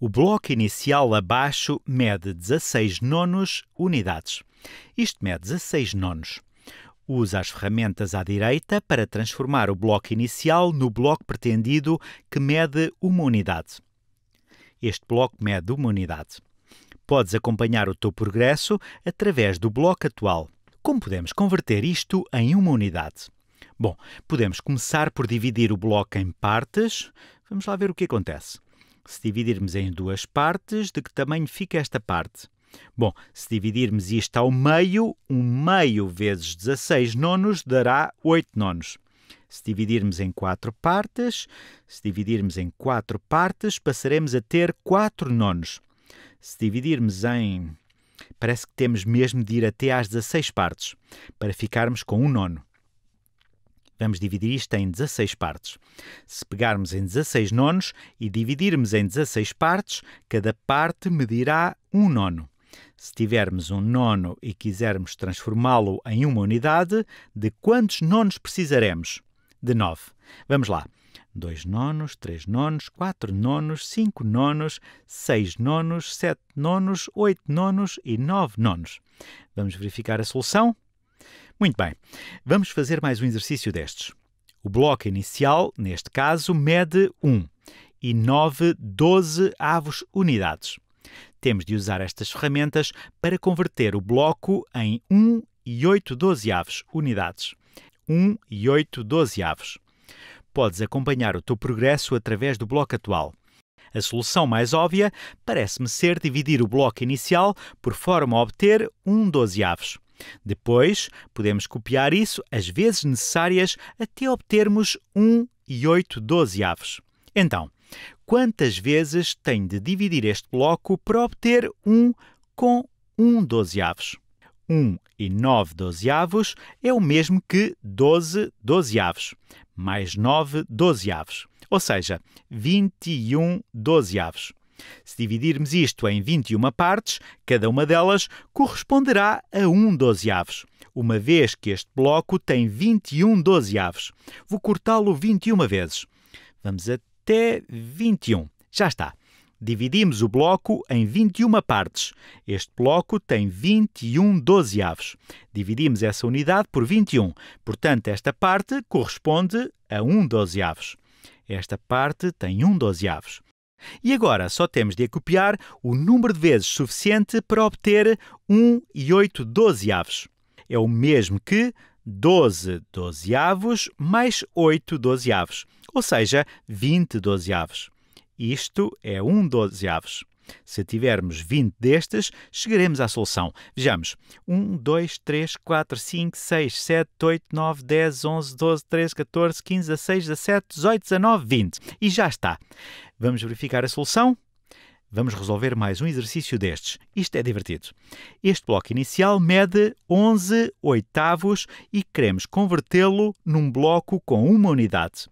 O bloco inicial abaixo mede 16 nonos unidades. Isto mede 16 nonos. Usa as ferramentas à direita para transformar o bloco inicial no bloco pretendido que mede uma unidade. Este bloco mede uma unidade. Podes acompanhar o teu progresso através do bloco atual. Como podemos converter isto em uma unidade? Bom, podemos começar por dividir o bloco em partes. Vamos lá ver o que acontece. Se dividirmos em duas partes, de que tamanho fica esta parte? Bom, se dividirmos isto ao meio, 1 um meio vezes 16 nonos dará 8 nonos. Se dividirmos em quatro partes, se dividirmos em quatro partes, passaremos a ter 4 nonos. Se dividirmos em... Parece que temos mesmo de ir até às 16 partes para ficarmos com um nono. Vamos dividir isto em 16 partes. Se pegarmos em 16 nonos e dividirmos em 16 partes, cada parte medirá um nono. Se tivermos um nono e quisermos transformá-lo em uma unidade, de quantos nonos precisaremos? De 9. Vamos lá. 2 nonos, 3 nonos, 4 nonos, 5 nonos, 6 nonos, 7 nonos, 8 nonos e 9 nonos. Vamos verificar a solução? Muito bem, vamos fazer mais um exercício destes. O bloco inicial, neste caso, mede 1 e 9, 12 avos unidades. Temos de usar estas ferramentas para converter o bloco em 1 e 8 dozeavos unidades. 1 e 8 dozeavos. Podes acompanhar o teu progresso através do bloco atual. A solução mais óbvia parece-me ser dividir o bloco inicial por forma a obter 1 dozeavos. Depois, podemos copiar isso as vezes necessárias até obtermos 1 e 8 dozeavos. Então, quantas vezes tenho de dividir este bloco para obter 1 com 1 dozeavos? 1 e 9 dozeavos é o mesmo que 12 dozeavos, mais 9 dozeavos, ou seja, 21 dozeavos. Se dividirmos isto em 21 partes, cada uma delas corresponderá a um dozeavos. Uma vez que este bloco tem 21 dozeavos, vou cortá-lo 21 vezes. Vamos até 21. Já está. Dividimos o bloco em 21 partes. Este bloco tem 21 dozeavos. Dividimos essa unidade por 21. Portanto, esta parte corresponde a 1 dozeavos. Esta parte tem 1 dozeavos. E agora só temos de acopiar o número de vezes suficiente para obter 1 e 8 dozeavos. É o mesmo que 12 dozeavos mais 8 dozeavos, ou seja, 20 dozeavos. Isto é 1 dozeavos. Se tivermos 20 destas, chegaremos à solução. Vejamos: 1, 2, 3, 4, 5, 6, 7, 8, 9, 10, 11, 12, 13, 14, 15, 16, 17, 18, 19, 20. E já está. Vamos verificar a solução? Vamos resolver mais um exercício destes. Isto é divertido. Este bloco inicial mede 11 oitavos e queremos convertê-lo num bloco com uma unidade.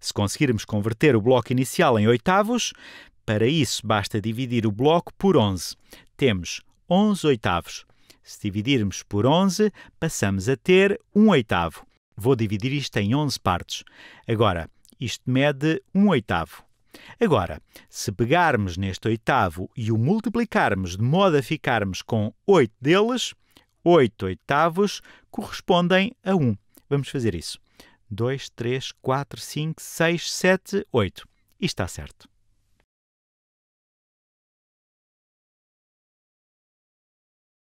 Se conseguirmos converter o bloco inicial em oitavos, para isso, basta dividir o bloco por 11. Temos 11 oitavos. Se dividirmos por 11, passamos a ter 1 oitavo. Vou dividir isto em 11 partes. Agora, isto mede 1 oitavo. Agora, se pegarmos neste oitavo e o multiplicarmos de modo a ficarmos com 8 deles, 8 oitavos correspondem a 1. Vamos fazer isso. 2, 3, 4, 5, 6, 7, 8. E está certo.